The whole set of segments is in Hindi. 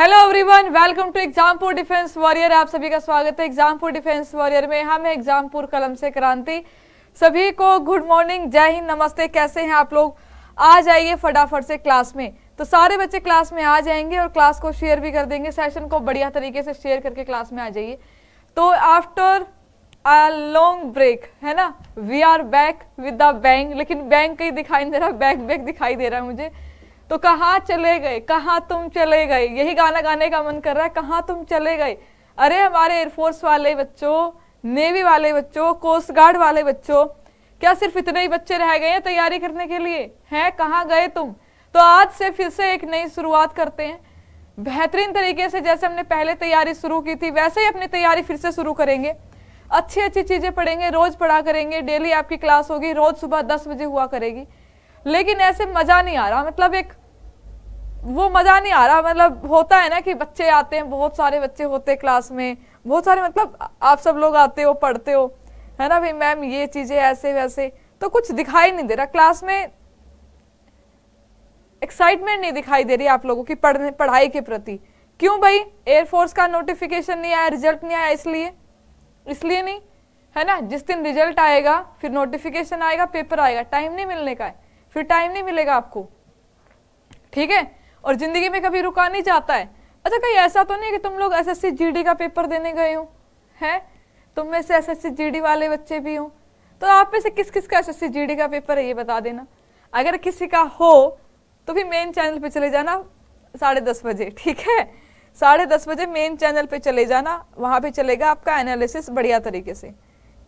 hello everyone welcome to Exampur defence warrior आप सभी का स्वागत है एग्जामपुर डिफेंस वॉरियर में हम एग्जामपुर कलम से क्रांति सभी को गुड मॉर्निंग जय हिंद नमस्ते कैसे हैं आप लोग आ जाइए फटाफट से क्लास में तो सारे बच्चे क्लास में आ जाएंगे और क्लास को शेयर भी कर देंगे सेशन को बढ़िया तरीके से शेयर करके क्लास में आ जाइए तो आफ्टर अ लॉन्ग ब्रेक है ना we are back with the bang लेकिन बैंक कहीं दिखाई नहीं दे रहा बैक बैक दिखाई दे रहा है मुझे तो कहाँ चले गए कहाँ तुम चले गए यही गाना गाने का मन कर रहा है कहाँ तुम चले गए अरे हमारे एयरफोर्स वाले बच्चों नेवी वाले बच्चों कोस्ट गार्ड वाले बच्चों क्या सिर्फ इतने ही बच्चे रह गए हैं तैयारी करने के लिए हैं कहाँ गए तुम तो आज से फिर से एक नई शुरुआत करते हैं बेहतरीन तरीके से जैसे हमने पहले तैयारी शुरू की थी वैसे ही अपनी तैयारी फिर से शुरू करेंगे अच्छी अच्छी चीज़ें पढ़ेंगे रोज़ पढ़ा करेंगे डेली आपकी क्लास होगी रोज़ सुबह दस बजे हुआ करेगी लेकिन ऐसे मज़ा नहीं आ रहा मतलब एक वो मज़ा नहीं आ रहा मतलब होता है ना कि बच्चे आते हैं बहुत सारे बच्चे होते हैं क्लास में बहुत सारे मतलब आप सब लोग आते हो पढ़ते हो है ना भाई मैम ये चीज़ें ऐसे वैसे तो कुछ दिखाई नहीं दे रहा क्लास में एक्साइटमेंट नहीं दिखाई दे रही आप लोगों की पढ़ने पढ़ाई के प्रति क्यों भाई एयरफोर्स का नोटिफिकेशन नहीं आया रिजल्ट नहीं आया इसलिए इसलिए नहीं है ना जिस दिन रिजल्ट आएगा फिर नोटिफिकेशन आएगा पेपर आएगा टाइम नहीं मिलने का है फिर टाइम नहीं मिलेगा आपको ठीक है और ज़िंदगी में कभी रुका नहीं जाता है अच्छा कहीं ऐसा तो नहीं कि तुम लोग जी जीडी का पेपर देने गए हो हैं तुम में से जी जीडी वाले बच्चे भी हों तो आप में से किस किस का जी जीडी का पेपर है ये बता देना अगर किसी का हो तो भी मेन चैनल पे चले जाना साढ़े दस बजे ठीक है साढ़े दस बजे मेन चैनल पे चले जाना वहाँ पे चलेगा आपका एनालिसिस बढ़िया तरीके से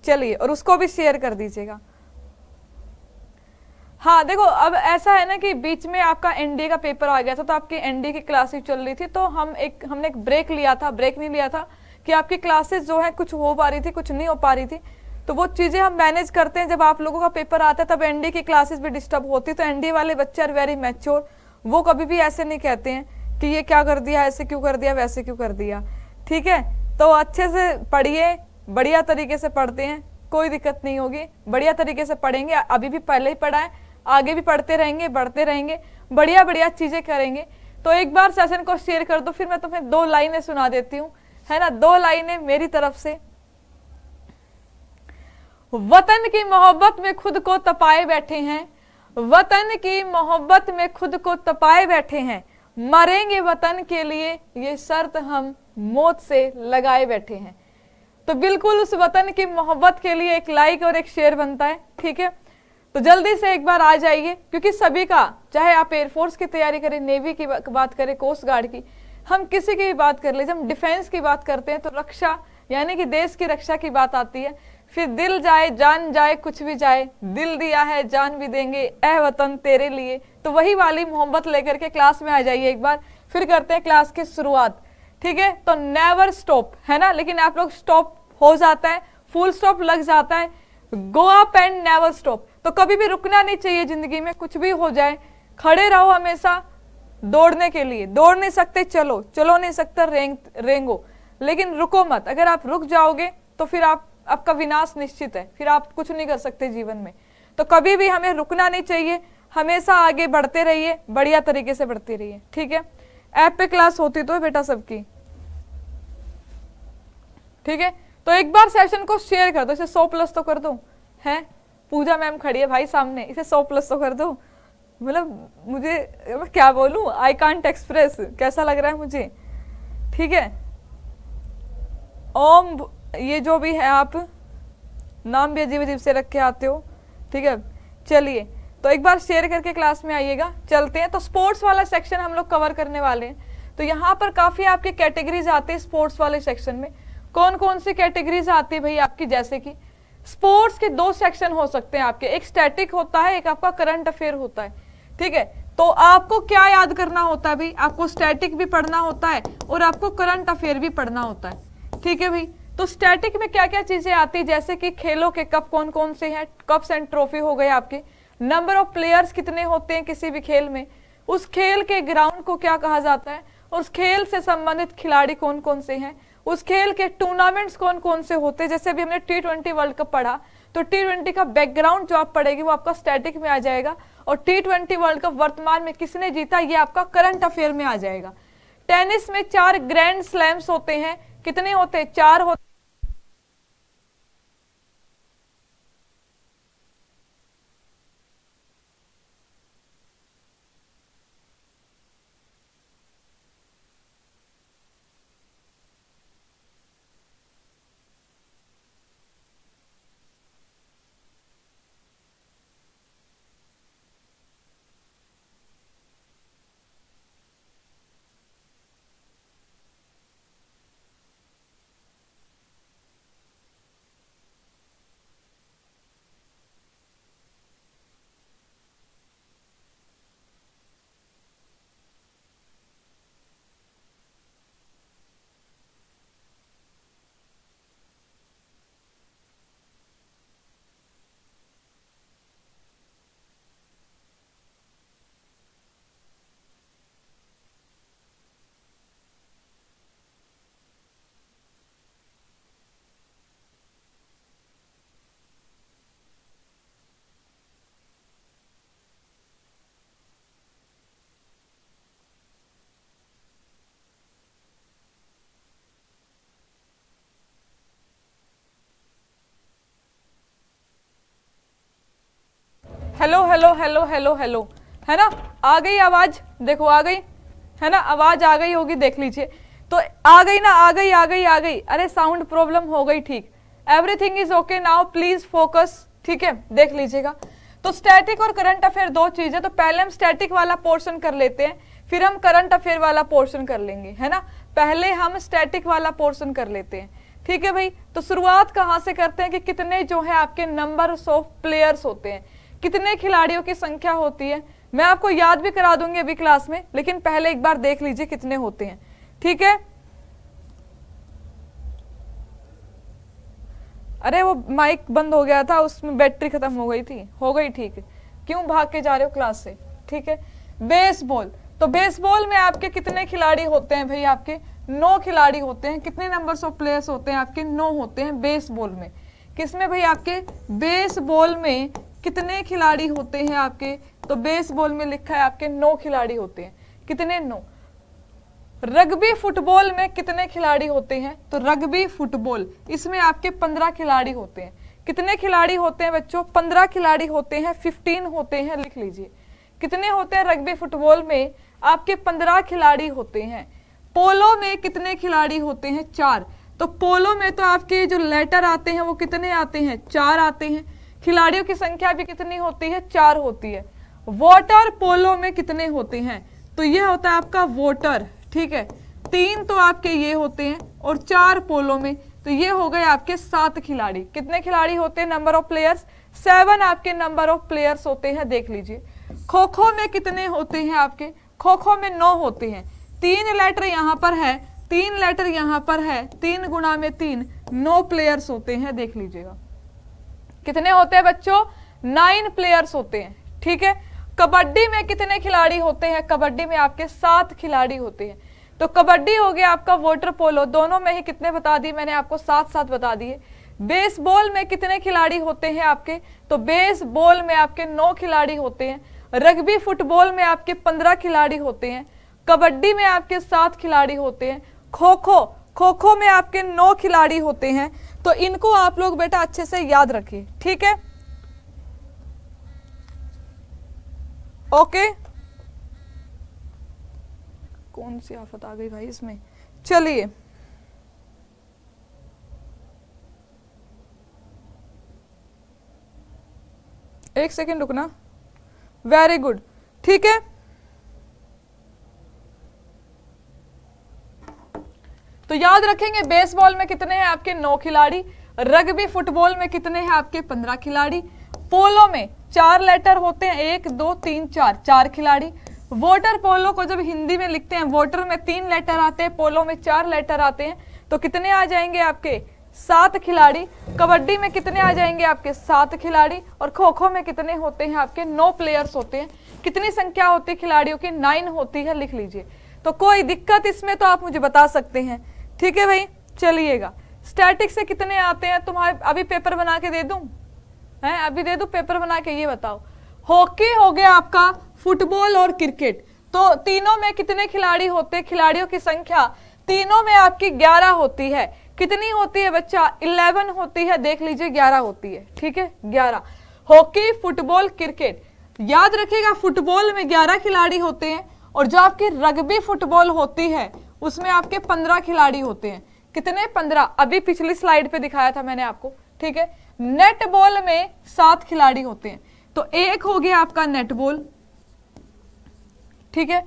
चलिए और उसको भी शेयर कर दीजिएगा हाँ देखो अब ऐसा है ना कि बीच में आपका एनडीए का पेपर आ गया था तो आपकी एनडीए की क्लासेस चल रही थी तो हम एक हमने एक ब्रेक लिया था ब्रेक नहीं लिया था कि आपकी क्लासेस जो है कुछ हो पा रही थी कुछ नहीं हो पा रही थी तो वो चीज़ें हम मैनेज करते हैं जब आप लोगों का पेपर आता है तब एनडीए की क्लासेस भी डिस्टर्ब होती तो एनडीए वाले बच्चे आर वेरी मैच्योर वो कभी भी ऐसे नहीं कहते हैं कि ये क्या कर दिया ऐसे क्यों कर दिया वैसे क्यों कर दिया ठीक है तो अच्छे से पढ़िए बढ़िया तरीके से पढ़ते हैं कोई दिक्कत नहीं होगी बढ़िया तरीके से पढ़ेंगे अभी भी पहले ही पढ़ाएं आगे भी पढ़ते रहेंगे बढ़ते रहेंगे बढ़िया बढ़िया चीज़ें करेंगे तो एक बार सेशन को शेयर कर दो फिर मैं तुम्हें दो लाइनें सुना देती हूँ है ना दो लाइनें मेरी तरफ से वतन की मोहब्बत में खुद को तपाए बैठे हैं वतन की मोहब्बत में खुद को तपाए बैठे हैं मरेंगे वतन के लिए ये शर्त हम मौत से लगाए बैठे हैं तो बिल्कुल उस वतन की मोहब्बत के लिए एक लाइक और एक शेयर बनता है ठीक है तो जल्दी से एक बार आ जाइए क्योंकि सभी का चाहे आप एयरफोर्स की तैयारी करें नेवी की बात करें कोस्ट गार्ड की हम किसी की भी बात कर ले जब हम डिफेंस की बात करते हैं तो रक्षा यानी कि देश की रक्षा की बात आती है फिर दिल जाए जान जाए कुछ भी जाए दिल दिया है जान भी देंगे ए वतन तेरे लिए तो वही वाली मोहब्बत लेकर के क्लास में आ जाइए एक बार फिर करते हैं क्लास की शुरुआत ठीक है तो नेवर स्टॉप है ना लेकिन आप लोग स्टॉप हो जाता है फुल स्टॉप लग जाता है go up and never stop तो कभी भी रुकना नहीं चाहिए जिंदगी में कुछ भी हो जाए खड़े रहो हमेशा दौड़ने के लिए दौड़ नहीं सकते चलो चलो नहीं सकते रेंग रेंगो लेकिन रुको मत अगर आप रुक जाओगे तो फिर आप आपका विनाश निश्चित है फिर आप कुछ नहीं कर सकते जीवन में तो कभी भी हमें रुकना नहीं चाहिए हमेशा आगे बढ़ते रहिए बढ़िया तरीके से बढ़ते रहिए ठीक है ऐप पे क्लास होती तो बेटा सबकी ठीक है तो एक बार सेशन को शेयर कर दो इसे सौ प्लस तो कर दो है पूजा मैम खड़ी है भाई सामने इसे सौ प्लस तो कर दो मतलब मुझे मैं क्या बोलूँ आई कांट एक्सप्रेस कैसा लग रहा है मुझे ठीक है ओम ये जो भी है आप नाम भी अजीब अजीब से रख के आते हो ठीक है चलिए तो एक बार शेयर करके क्लास में आइएगा चलते हैं तो स्पोर्ट्स वाला सेक्शन हम लोग कवर करने वाले हैं तो यहाँ पर काफ़ी आपके कैटेगरीज आते हैं स्पोर्ट्स वाले सेक्शन में कौन कौन सी कैटेगरीज आती है भाई आपकी जैसे कि स्पोर्ट्स के दो सेक्शन हो सकते हैं आपके एक स्टैटिक होता है एक आपका करंट अफेयर होता है ठीक है तो आपको क्या याद करना होता है भाई आपको स्टैटिक भी पढ़ना होता है और आपको करंट अफेयर भी पढ़ना होता है ठीक है भाई तो स्टैटिक में क्या क्या चीजें आती है जैसे कि खेलों के कप कौन कौन से हैं कप्स एंड ट्रॉफी हो गए आपके नंबर ऑफ प्लेयर्स कितने होते हैं किसी भी खेल में उस खेल के ग्राउंड को क्या कहा जाता है और उस खेल से संबंधित खिलाड़ी कौन कौन से हैं उस खेल के टूर्नामेंट्स कौन कौन से होते हैं जैसे अभी हमने टी ट्वेंटी वर्ल्ड कप पढ़ा तो टी ट्वेंटी का बैकग्राउंड जो आप पढ़ेगी वो आपका स्टैटिक में आ जाएगा और टी ट्वेंटी वर्ल्ड कप वर्तमान में किसने जीता ये आपका करंट अफेयर में आ जाएगा टेनिस में चार ग्रैंड स्लैम्स होते हैं कितने होते हैं चार होते hello hello hello hello hello है ना आ गई आवाज देखो आ गई है ना आवाज आ गई होगी देख लीजिए तो आ गई ना आ गई आ गई आ गई अरे साउंड प्रॉब्लम हो गई ठीक everything is okay now please focus ठीक है देख लीजिएगा तो स्टैटिक और करंट अफेयर दो चीज है तो पहले हम स्टैटिक वाला पोर्शन कर लेते हैं फिर हम करंट अफेयर वाला पोर्शन कर लेंगे है ना पहले हम स्टैटिक वाला पोर्शन कर लेते हैं ठीक है भाई तो शुरुआत कहाँ से करते हैं कि कितने जो है आपके नंबर ऑफ प्लेयर्स होते हैं कितने खिलाड़ियों की संख्या होती है मैं आपको याद भी करा दूंगी अभी क्लास में लेकिन पहले एक बार देख लीजिए कितने होते हैं ठीक है अरे वो माइक बंद हो गया था उसमें बैटरी खत्म हो गई थी हो गई ठीक क्यों भाग के जा रहे हो क्लास से ठीक है बेसबॉल तो बेसबॉल में आपके कितने खिलाड़ी होते हैं भाई आपके नौ खिलाड़ी होते हैं कितने नंबर ऑफ प्लेयर्स होते हैं आपके नौ होते हैं बेसबॉल में किसमें भाई आपके बेसबॉल में कितने खिलाड़ी होते हैं आपके तो बेसबॉल में लिखा है आपके नौ खिलाड़ी होते हैं कितने नौ रग्बी फुटबॉल में कितने खिलाड़ी होते हैं तो रग्बी फुटबॉल इसमें आपके पंद्रह खिलाड़ी होते हैं कितने खिलाड़ी होते हैं बच्चों पंद्रह खिलाड़ी होते हैं फिफ्टीन होते हैं लिख लीजिए कितने होते हैं रग्बी फुटबॉल में आपके पंद्रह खिलाड़ी होते हैं पोलो में कितने खिलाड़ी होते हैं चार तो पोलो में तो आपके जो लेटर आते हैं वो कितने आते हैं चार आते हैं खिलाड़ियों की संख्या भी कितनी होती है चार होती है वोटर पोलो में कितने होते हैं तो ये होता है आपका वोटर ठीक है तीन तो आपके ये होते हैं और चार पोलो में तो ये हो गए आपके सात खिलाड़ी कितने खिलाड़ी होते हैं नंबर ऑफ प्लेयर्स सेवन आपके नंबर ऑफ प्लेयर्स होते हैं देख लीजिए खो खो में कितने होते हैं आपके खो खो में नौ होते हैं तीन लेटर यहाँ पर है तीन लेटर यहाँ पर है तीन गुणा में तीन नौ प्लेयर्स होते हैं देख लीजिएगा कितने होते हैं बच्चों नाइन प्लेयर्स होते हैं ठीक है कबड्डी में कितने खिलाड़ी होते हैं कबड्डी में आपके सात खिलाड़ी होते हैं तो कबड्डी हो गया आपका वोटर पोलो दोनों में ही कितने बता दिए मैंने आपको सात सात बता दिए बेसबॉल में कितने खिलाड़ी होते हैं आपके तो बेसबॉल में आपके नौ खिलाड़ी होते हैं रग्बी फुटबॉल में आपके पंद्रह खिलाड़ी होते हैं कबड्डी में आपके सात खिलाड़ी होते हैं खो खो खो खो में आपके नौ खिलाड़ी होते हैं तो इनको आप लोग बेटा अच्छे से याद रखिए ठीक है ओके कौन सी आफत आ गई भाई इसमें चलिए एक सेकेंड रुकना वेरी गुड ठीक है तो याद रखेंगे बेसबॉल में कितने हैं आपके नौ खिलाड़ी रग्बी फुटबॉल में कितने हैं आपके पंद्रह खिलाड़ी पोलो में चार लेटर होते हैं एक दो तीन चार चार खिलाड़ी वोटर पोलो को जब हिंदी में लिखते हैं वोटर में तीन लेटर आते हैं पोलो में चार लेटर आते हैं तो कितने आ जाएंगे आपके सात खिलाड़ी कबड्डी में कितने आ जाएंगे आपके सात खिलाड़ी और खो खो में कितने होते हैं आपके नौ प्लेयर्स होते हैं कितनी संख्या होती है खिलाड़ियों की नाइन होती है लिख लीजिए तो कोई दिक्कत इसमें तो आप मुझे बता सकते हैं ठीक है भाई चलिएगा स्टैटिक से कितने आते हैं तुम्हारे अभी पेपर बना के दे दूँ हैं अभी दे दूँ पेपर बना के ये बताओ हॉकी हो गया आपका फुटबॉल और क्रिकेट तो तीनों में कितने खिलाड़ी होते खिलाड़ियों की संख्या तीनों में आपकी ग्यारह होती है कितनी होती है बच्चा इलेवन होती है देख लीजिए ग्यारह होती है ठीक है ग्यारह हॉकी फुटबॉल क्रिकेट याद रखिएगा फुटबॉल में ग्यारह खिलाड़ी होते हैं और जो आपकी रग्बी फुटबॉल होती है उसमें आपके पंद्रह खिलाड़ी होते हैं कितने पंद्रह अभी पिछली स्लाइड पे दिखाया था मैंने आपको ठीक है नेट बॉल में सात खिलाड़ी होते हैं तो एक हो गया आपका नेट बॉल ठीक है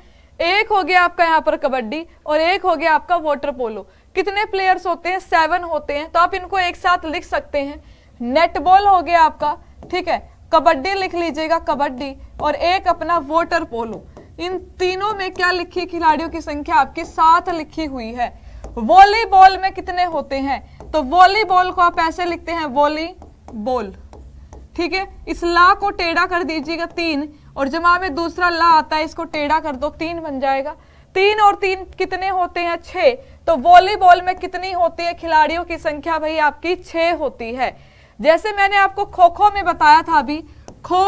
एक हो गया आपका यहाँ पर कबड्डी और एक हो गया आपका वॉटर पोलो कितने प्लेयर्स होते हैं सेवन होते हैं तो आप इनको एक साथ लिख सकते हैं नेटबॉल हो गया आपका ठीक है कबड्डी लिख लीजिएगा कबड्डी और एक अपना वॉटर पोलो इन तीनों में क्या लिखी खिलाड़ियों की संख्या आपकी साथ लिखी हुई है वॉलीबॉल में कितने होते हैं तो वॉलीबॉल को आप ऐसे लिखते हैं बॉल ठीक है इस ला को टेढ़ा कर दीजिएगा तीन और जमा में दूसरा ला आता है इसको टेढ़ा कर दो तीन बन जाएगा तीन और तीन कितने होते हैं छे तो वॉलीबॉल में कितनी होती है खिलाड़ियों की संख्या भाई आपकी छह होती है जैसे मैंने आपको खो खो में बताया था अभी खो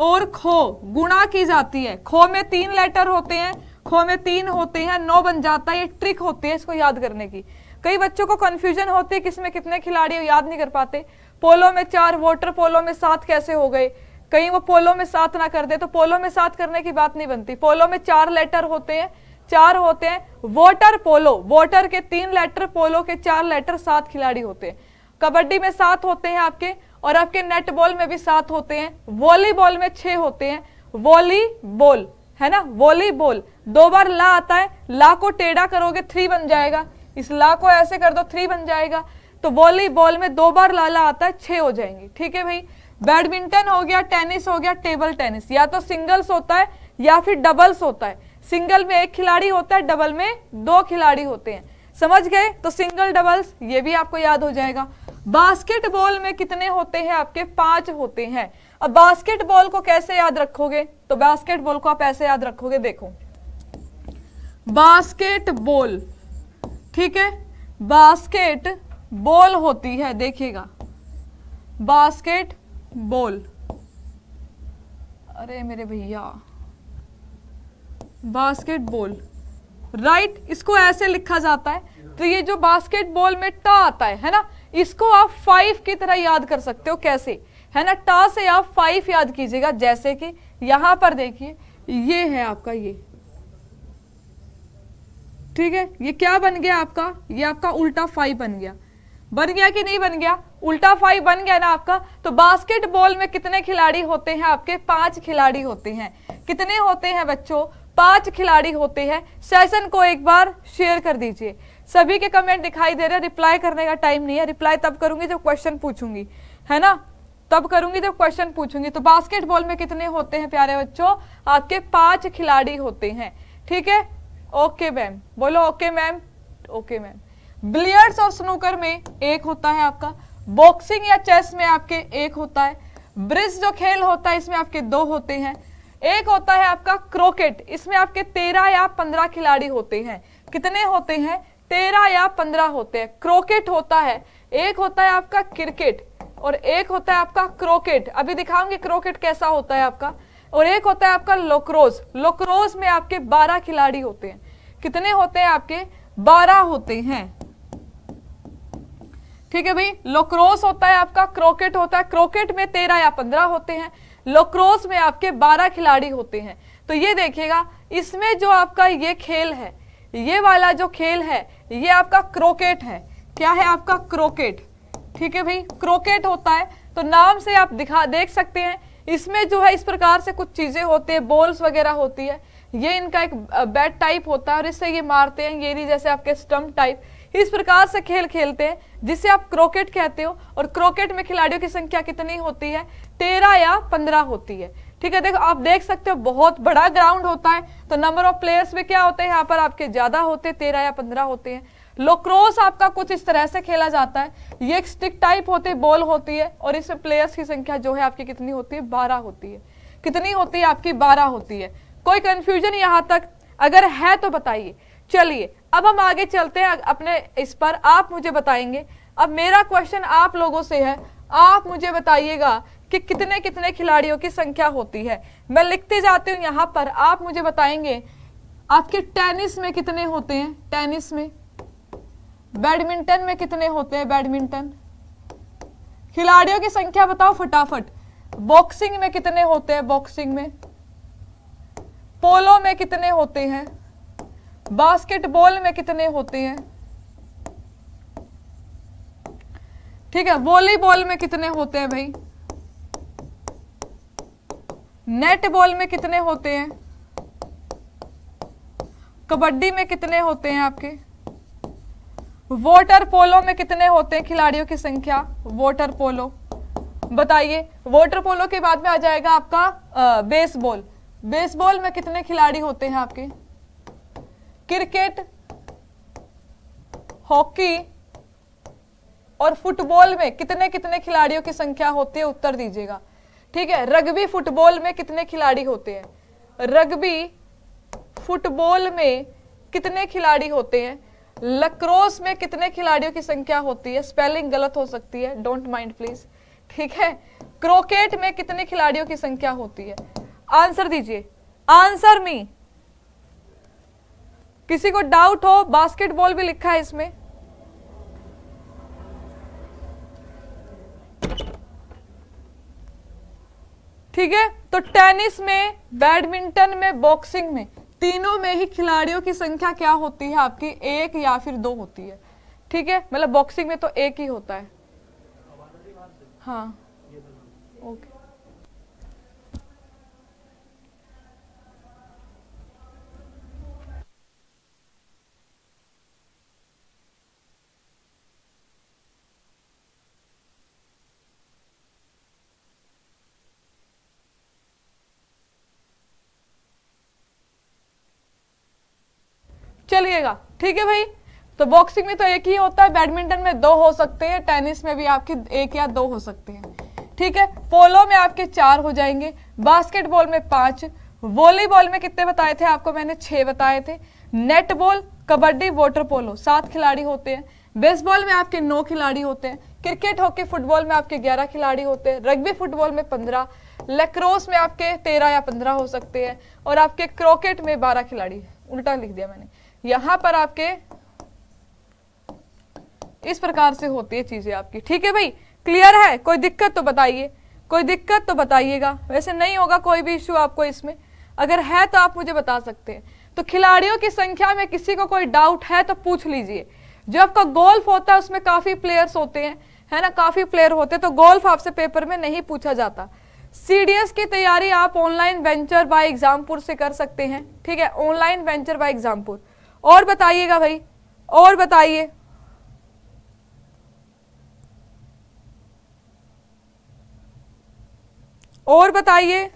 और खो गुणा की जाती है खो में तीन लेटर होते हैं खो में तीन होते हैं नौ बन जाता है ये ट्रिक होती है इसको याद करने की कई बच्चों को कन्फ्यूजन होती है किसमें कितने खिलाड़ी याद नहीं कर पाते पोलो में चार वोटर पोलो में सात कैसे हो गए कहीं वो पोलो में सात ना कर दे तो पोलो में सात करने की बात नहीं बनती पोलो में चार लेटर होते हैं चार होते हैं वोटर पोलो वोटर के तीन लेटर पोलो के चार लेटर सात खिलाड़ी होते हैं कबड्डी में सात होते हैं आपके और आपके नेटबॉल में भी सात होते हैं वॉलीबॉल में छह होते हैं वॉलीबॉल है ना वॉलीबॉल दो बार ला आता है ला को टेढ़ा करोगे थ्री बन जाएगा इस ला को ऐसे कर दो थ्री बन जाएगा तो वॉलीबॉल में दो बार ला ला आता है छह हो जाएंगे ठीक है भाई बैडमिंटन हो गया टेनिस हो गया टेबल टेनिस या तो सिंगल्स होता है या फिर डबल्स होता है सिंगल में एक खिलाड़ी होता है डबल में दो खिलाड़ी होते हैं समझ गए तो सिंगल डबल्स ये भी आपको याद हो जाएगा बास्केटबॉल में कितने होते हैं आपके पांच होते हैं अब बास्केटबॉल को कैसे याद रखोगे तो बास्केटबॉल को आप ऐसे याद रखोगे देखो बास्केटबॉल ठीक है बास्केट बॉल होती है देखिएगा बास्केट बॉल अरे मेरे भैया बास्केट बॉल राइट इसको ऐसे लिखा जाता है तो ये जो बास्केट बॉल में टा आता है है ना इसको आप फाइव की तरह याद कर सकते हो कैसे है ना टा से आप फाइव याद कीजिएगा जैसे कि यहां पर देखिए ये है आपका ये ठीक है ये क्या बन गया आपका ये आपका उल्टा फाइव बन गया बन गया कि नहीं बन गया उल्टा फाइव बन गया ना आपका तो बास्केटबॉल में कितने खिलाड़ी होते हैं आपके पांच खिलाड़ी होते हैं कितने होते हैं बच्चों पांच खिलाड़ी होते हैं सेशन को एक बार शेयर कर दीजिए सभी के कमेंट दिखाई दे रहे हैं रिप्लाई करने का टाइम नहीं है रिप्लाई तब करूंगी जब क्वेश्चन पूछूंगी है ना तब करूंगी जब क्वेश्चन पूछूंगी तो बास्केटबॉल में कितने होते हैं प्यारे बच्चों आपके पांच खिलाड़ी होते हैं ठीक है ओके मैम बोलो okay ma'am okay ma'am billiards और स्नूकर में एक होता है आपका बॉक्सिंग या चेस में आपके एक होता है ब्रिज जो खेल होता है इसमें आपके दो होते हैं एक होता है आपका क्रोकेट इसमें आपके तेरह या पंद्रह खिलाड़ी होते हैं कितने होते हैं तेरह या पंद्रह होते हैं क्रोकेट होता है एक होता है आपका क्रिकेट और एक होता है आपका क्रोकेट अभी दिखाऊंगे क्रोकेट कैसा होता है आपका और एक होता है आपका लोक्रोज लोक्रोज में आपके बारह खिलाड़ी होते हैं कितने होते हैं आपके बारह होते हैं ठीक है भाई लोक्रोस होता है आपका क्रोकेट होता है क्रोकेट में तेरह या पंद्रह होते हैं लोक्रोस में आपके बारह खिलाड़ी होते हैं तो ये देखिएगा इसमें जो आपका ये खेल है ये वाला जो खेल है ये आपका क्रोकेट है क्या है आपका क्रोकेट ठीक है भाई क्रोकेट होता है तो नाम से आप दिखा देख सकते हैं इसमें जो है इस प्रकार से कुछ चीज़ें होती है बॉल्स वगैरह होती है ये इनका एक बैट टाइप होता है और इससे ये मारते हैं ये नहीं जैसे आपके स्टम्प टाइप इस प्रकार से खेल खेलते हैं जिसे आप क्रोकेट कहते हो और क्रोकेट में खिलाड़ियों की संख्या कितनी होती है तेरह या पंद्रह होती है ठीक है देखो आप देख सकते हो बहुत बड़ा ग्राउंड होता है तो नंबर ऑफ प्लेयर्स भी क्या होते हैं यहाँ पर आपके ज्यादा होते हैं तेरह या पंद्रह होते हैं लोक्रोस आपका कुछ इस तरह से खेला जाता है ये एक स्टिक टाइप होती है बॉल होती है और इसमें प्लेयर्स की संख्या जो है आपकी कितनी होती है बारह होती है कितनी होती है आपकी बारह होती है कोई कन्फ्यूजन यहाँ तक अगर है तो बताइए चलिए अब हम आगे चलते हैं अपने इस पर आप मुझे बताएंगे अब मेरा क्वेश्चन आप लोगों से है आप मुझे बताइएगा कि कितने कितने खिलाड़ियों की संख्या होती है मैं लिखते जाती हूँ यहाँ पर आप मुझे बताएंगे आपके टेनिस में कितने होते हैं टेनिस में बैडमिंटन में कितने होते हैं बैडमिंटन खिलाड़ियों की संख्या बताओ फटाफट बॉक्सिंग में कितने होते हैं बॉक्सिंग में पोलो में कितने होते हैं बास्केटबॉल में कितने होते हैं ठीक है वॉलीबॉल में कितने होते हैं भाई नेट बॉल में कितने होते हैं कबड्डी में कितने होते हैं आपके वोटर पोलो में कितने होते हैं खिलाड़ियों की संख्या वोटर पोलो बताइए वोटर पोलो के बाद में आ जाएगा आपका बेसबॉल बेसबॉल में कितने खिलाड़ी होते हैं आपके क्रिकेट हॉकी और फुटबॉल में कितने कितने खिलाड़ियों की संख्या होती है उत्तर दीजिएगा ठीक है रग्बी फुटबॉल में कितने खिलाड़ी होते हैं रग्बी फुटबॉल में कितने खिलाड़ी होते हैं लक्रोस में कितने खिलाड़ियों की संख्या होती है स्पेलिंग गलत हो सकती है डोंट माइंड प्लीज ठीक है क्रोकेट में कितने खिलाड़ियों की संख्या होती है आंसर दीजिए आंसर मी किसी को डाउट हो बास्केटबॉल भी लिखा है इसमें ठीक है तो टेनिस में बैडमिंटन में बॉक्सिंग में तीनों में ही खिलाड़ियों की संख्या क्या होती है आपकी एक या फिर दो होती है ठीक है मतलब बॉक्सिंग में तो एक ही होता है हाँ ओके चलिएगा ठीक है भाई तो बॉक्सिंग में तो एक ही होता है बैडमिंटन में दो हो सकते हैं टेनिस में भी आपके एक या दो हो सकते हैं ठीक है पोलो में आपके चार हो जाएंगे बास्केटबॉल में पांच वॉलीबॉल में कितने बताए थे आपको मैंने छह बताए थे नेटबॉल कबड्डी वॉटर पोलो सात खिलाड़ी होते हैं बेसबॉल में आपके नौ खिलाड़ी होते हैं क्रिकेट हॉकी फुटबॉल में आपके ग्यारह खिलाड़ी होते हैं रग्बी फुटबॉल में पंद्रह लेक्रोस में आपके तेरह या पंद्रह हो सकते हैं और आपके क्रोकेट में बारह खिलाड़ी उल्टा लिख दिया मैंने यहां पर आपके इस प्रकार से होती है चीजें आपकी ठीक है भाई क्लियर है कोई दिक्कत तो बताइए कोई दिक्कत तो बताइएगा वैसे नहीं होगा कोई भी इश्यू आपको इसमें अगर है तो आप मुझे बता सकते हैं तो खिलाड़ियों की संख्या में किसी को कोई डाउट है तो पूछ लीजिए जो आपका गोल्फ होता है उसमें काफी प्लेयर्स होते हैं है ना काफी प्लेयर होते हैं तो गोल्फ आपसे पेपर में नहीं पूछा जाता सीडीएस की तैयारी आप ऑनलाइन वेंचर बाय एग्जामपुर से कर सकते हैं ठीक है ऑनलाइन वेंचर बाय एग्जामपुर और बताइएगा भाई और बताइए और बताइए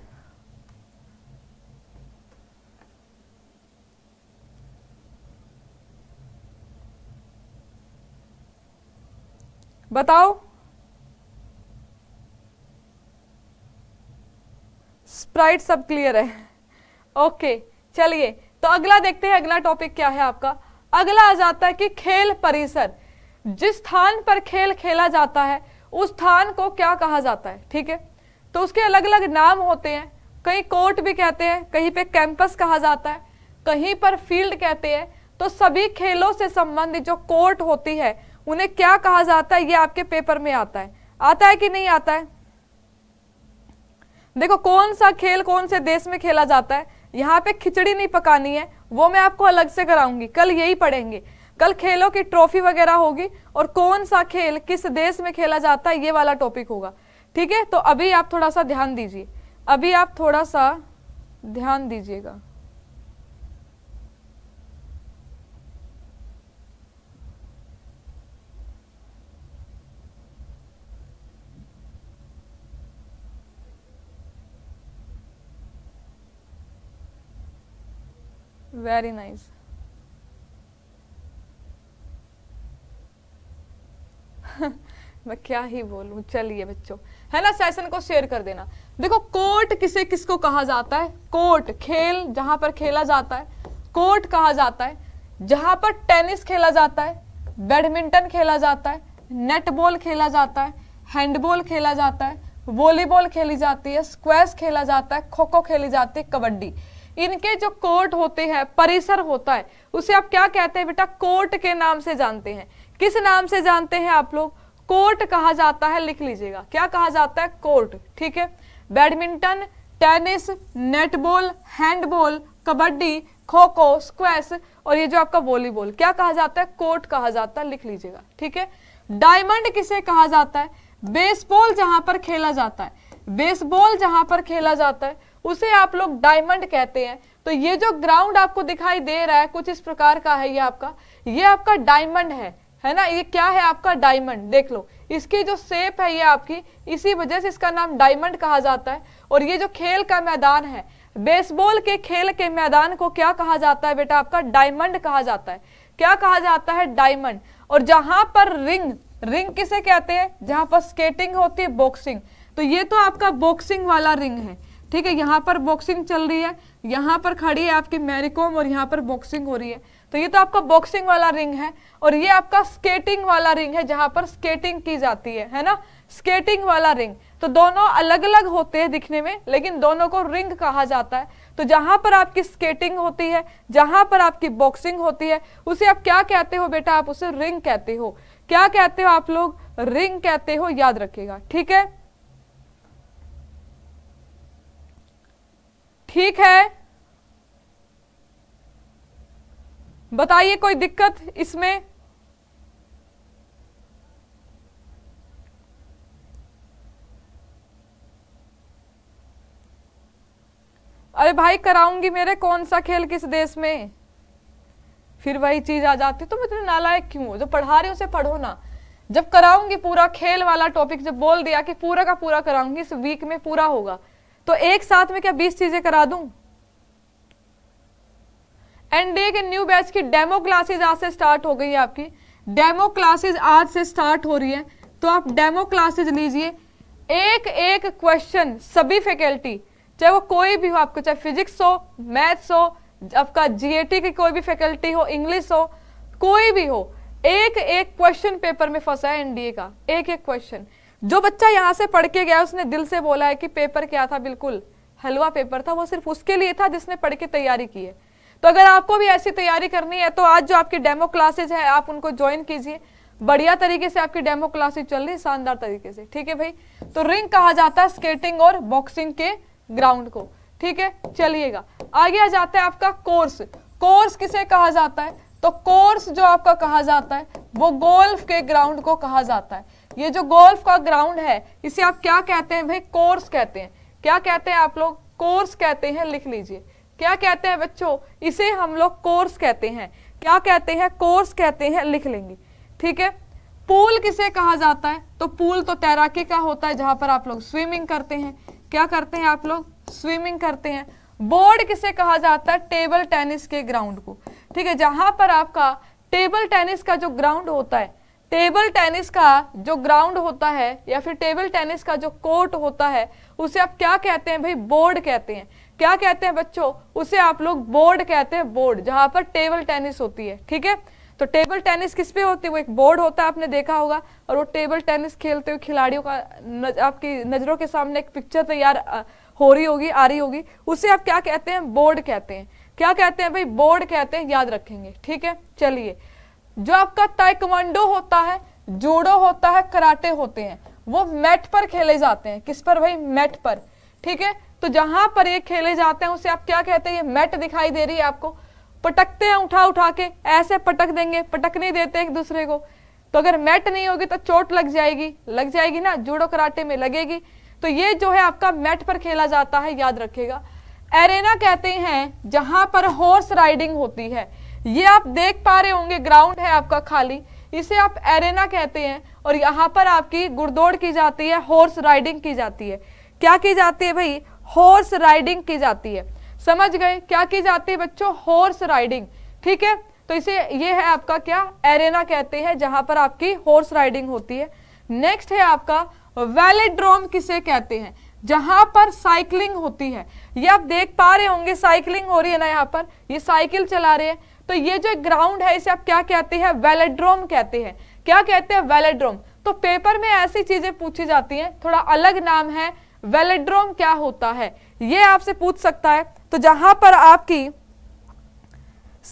बताओ स्प्राइट सब क्लियर है ओके चलिए तो अगला देखते हैं अगला टॉपिक क्या है आपका अगला आ जाता है कि खेल परिसर जिस स्थान पर खेल खेला जाता है उस स्थान को क्या कहा जाता है ठीक है तो उसके अलग अलग नाम होते हैं कहीं कोर्ट भी कहते हैं कहीं पे कैंपस कहा जाता है कहीं पर फील्ड कहते हैं तो सभी खेलों से संबंधित जो कोर्ट होती है उन्हें क्या कहा जाता है ये आपके पेपर में आता है आता है कि नहीं आता है देखो कौन सा खेल कौन से देश में खेला जाता है यहाँ पे खिचड़ी नहीं पकानी है वो मैं आपको अलग से कराऊंगी कल यही पढ़ेंगे कल खेलों की ट्रॉफी वगैरह होगी और कौन सा खेल किस देश में खेला जाता है ये वाला टॉपिक होगा ठीक है तो अभी आप थोड़ा सा ध्यान दीजिए अभी आप थोड़ा सा ध्यान दीजिएगा very nice मैं क्या ही बोलू चलिए बच्चों है ना सेशन को शेयर कर देना देखो कोर्ट किसे किसको कहा जाता है कोर्ट खेल जहां पर खेला जाता है कोर्ट कहा जाता है जहां पर टेनिस खेला जाता है बैडमिंटन खेला जाता है नेटबॉल खेला जाता है हैंडबॉल खेला जाता है वॉलीबॉल खेली जाती है स्क्वैश खेला जाता है खो खो खेली जाती है कबड्डी इनके जो कोर्ट होते हैं परिसर होता है उसे आप क्या कहते हैं बेटा कोर्ट के नाम से जानते हैं किस नाम से जानते हैं आप लोग कोर्ट कहा जाता है लिख लीजिएगा क्या कहा जाता है कोर्ट ठीक है badminton tennis netball handball kabaddi kho kho squash और ये जो आपका वॉलीबॉल क्या कहा जाता है कोर्ट कहा जाता है लिख लीजिएगा ठीक है डायमंड किसे कहा जाता है बेसबॉल जहां पर खेला जाता है बेसबॉल जहां पर खेला जाता है उसे आप लोग डायमंड कहते हैं तो ये जो ग्राउंड आपको दिखाई दे रहा है कुछ इस प्रकार का है ये आपका ये आपका डायमंड है है ना ये क्या है आपका डायमंड देख लो इसकी जो शेप है ये आपकी इसी वजह से इसका नाम डायमंड कहा जाता है और ये जो खेल का मैदान है बेसबॉल के खेल के मैदान को क्या कहा जाता है बेटा आपका डायमंड कहा जाता है क्या कहा जाता है डायमंड और जहां पर रिंग रिंग किसे कहते हैं जहां पर स्केटिंग होती है बॉक्सिंग तो ये तो आपका बॉक्सिंग वाला रिंग है ठीक है यहाँ पर बॉक्सिंग चल रही है यहाँ पर खड़ी है आपकी मैरीकॉम और यहाँ पर बॉक्सिंग हो रही है तो ये तो आपका बॉक्सिंग वाला रिंग है और ये आपका स्केटिंग वाला रिंग है जहाँ पर स्केटिंग की जाती है है ना स्केटिंग वाला रिंग तो दोनों अलग अलग होते हैं दिखने में लेकिन दोनों को रिंग कहा जाता है तो जहां पर आपकी स्केटिंग होती है जहां पर आपकी बॉक्सिंग होती है उसे आप क्या कहते हो बेटा आप उसे रिंग कहते हो क्या कहते हो आप लोग रिंग कहते हो याद रखेगा ठीक है ठीक है बताइए कोई दिक्कत इसमें अरे भाई कराऊंगी मेरे कौन सा खेल किस देश में फिर वही चीज आ जाती तुम इतने नालायक क्यों हो जो पढ़ा रहे हो उसे पढ़ो ना जब कराऊंगी पूरा खेल वाला टॉपिक जब बोल दिया कि पूरा का पूरा कराऊंगी इस वीक में पूरा होगा तो एक साथ में क्या बीस चीजें करा दूं एंड के न्यू बैच की डेमो क्लासेज आज से स्टार्ट हो गई है आपकी डेमो क्लासेज आज से स्टार्ट हो रही है तो आप डेमो क्लासेज लीजिए एक एक क्वेश्चन सभी फैकल्टी चाहे वो कोई भी हो आपको चाहे फिजिक्स हो मैथ्स हो आपका जीएटी की कोई भी फैकल्टी हो इंग्लिश हो कोई भी हो एक एक क्वेश्चन पेपर में फंसा है एनडीए का एक एक क्वेश्चन जो बच्चा यहाँ से पढ़ के गया उसने दिल से बोला है कि पेपर क्या था बिल्कुल हलवा पेपर था वो सिर्फ उसके लिए था जिसने पढ़ के तैयारी की है तो अगर आपको भी ऐसी तैयारी करनी है तो आज जो आपकी डेमो क्लासेज है आप उनको ज्वाइन कीजिए बढ़िया तरीके से आपकी डेमो क्लासेज चल रही है शानदार तरीके से ठीक है भाई तो रिंग कहा जाता है स्केटिंग और बॉक्सिंग के ग्राउंड को ठीक है चलिएगा आगे आ जाता है आपका कोर्स कोर्स किसे कहा जाता है तो कोर्स जो आपका कहा जाता है वो गोल्फ के ग्राउंड को कहा जाता है ये जो गोल्फ का ग्राउंड है इसे आप क्या कहते हैं भाई कोर्स कहते हैं क्या कहते हैं आप लोग कोर्स कहते हैं लिख लीजिए क्या कहते हैं बच्चों इसे हम लोग कोर्स कहते हैं क्या कहते हैं कोर्स कहते हैं लिख लेंगे ठीक है पूल किसे कहा जाता है तो पूल तो तैराकी का होता है जहां पर आप लोग स्विमिंग करते हैं क्या करते हैं आप लोग स्विमिंग करते हैं बोर्ड किसे कहा जाता है टेबल टेनिस के ग्राउंड को ठीक है जहां पर आपका टेबल टेनिस का जो ग्राउंड होता है टेबल टेनिस का जो ग्राउंड होता है या फिर टेबल टेनिस का जो कोर्ट होता है उसे आप क्या कहते हैं भाई बोर्ड कहते हैं क्या कहते हैं बच्चों उसे आप लोग बोर्ड कहते हैं बोर्ड जहां पर टेबल टेनिस होती है ठीक है तो टेबल टेनिस किस पे होती है वो एक बोर्ड होता है आपने देखा होगा और वो टेबल टेनिस खेलते हुए खिलाड़ियों का नज, आपकी नजरों के सामने एक पिक्चर तैयार हो रही होगी आ रही होगी उसे आप क्या कहते हैं बोर्ड कहते हैं क्या कहते हैं भाई बोर्ड कहते हैं याद रखेंगे ठीक है चलिए जो आपका ताइकवांडो होता है जोड़ो होता है कराटे होते हैं वो मैट पर खेले जाते हैं किस पर भाई मैट पर ठीक है तो जहां पर ये खेले जाते हैं उसे आप क्या कहते हैं ये मैट दिखाई दे रही है आपको पटकते हैं उठा उठा के ऐसे पटक देंगे पटक नहीं देते एक दूसरे को तो अगर मैट नहीं होगी तो चोट लग जाएगी लग जाएगी ना जूडो कराटे में लगेगी तो ये जो है आपका मैट पर खेला जाता है याद रखेगा एरेना कहते हैं जहां पर हॉर्स राइडिंग होती है ये आप देख पा रहे होंगे ग्राउंड है आपका खाली इसे आप एरेना कहते हैं और यहाँ पर आपकी गुड़दौड़ की जाती है हॉर्स राइडिंग की जाती है क्या की जाती है भाई हॉर्स राइडिंग की जाती है समझ गए क्या की जाती है बच्चों हॉर्स राइडिंग ठीक है तो इसे ये है आपका क्या एरेना कहते हैं जहां पर आपकी हॉर्स राइडिंग होती है नेक्स्ट है आपका वैलेड्रोम किसे कहते हैं जहां पर साइकिलिंग होती है ये आप देख पा रहे होंगे साइकिलिंग हो रही है ना यहाँ पर ये साइकिल चला रहे हैं तो ये जो ग्राउंड है इसे आप क्या कहते हैं वेलेड्रोम कहते हैं क्या कहते हैं वेलेड्रोम तो पेपर में ऐसी चीजें पूछी जाती हैं थोड़ा अलग नाम है वेलेड्रोम क्या होता है ये आपसे पूछ सकता है तो जहां पर आपकी